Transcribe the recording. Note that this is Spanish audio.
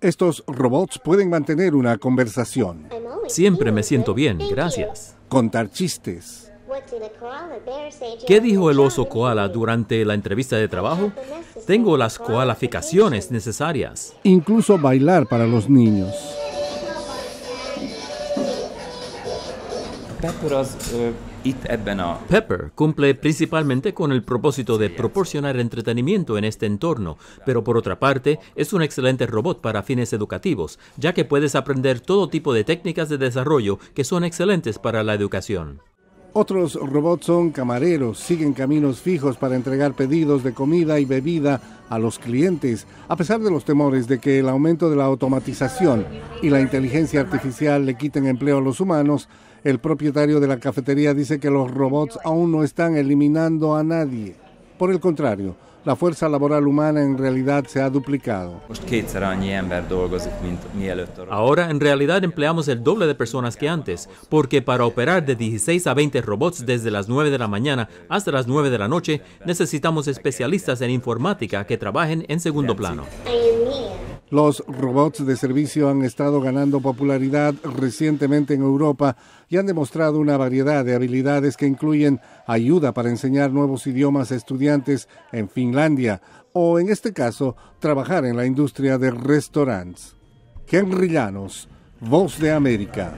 Estos robots pueden mantener una conversación. Siempre me siento bien, gracias. Contar chistes. ¿Qué dijo el oso koala durante la entrevista de trabajo? Tengo las koalaficaciones necesarias. Incluso bailar para los niños. Pepper cumple principalmente con el propósito de proporcionar entretenimiento en este entorno, pero por otra parte es un excelente robot para fines educativos, ya que puedes aprender todo tipo de técnicas de desarrollo que son excelentes para la educación. Otros robots son camareros, siguen caminos fijos para entregar pedidos de comida y bebida a los clientes, a pesar de los temores de que el aumento de la automatización y la inteligencia artificial le quiten empleo a los humanos, el propietario de la cafetería dice que los robots aún no están eliminando a nadie. Por el contrario, la fuerza laboral humana en realidad se ha duplicado. Ahora en realidad empleamos el doble de personas que antes, porque para operar de 16 a 20 robots desde las 9 de la mañana hasta las 9 de la noche, necesitamos especialistas en informática que trabajen en segundo plano. Los robots de servicio han estado ganando popularidad recientemente en Europa y han demostrado una variedad de habilidades que incluyen ayuda para enseñar nuevos idiomas a estudiantes en Finlandia o, en este caso, trabajar en la industria de restaurantes. Henry Llanos, Voz de América.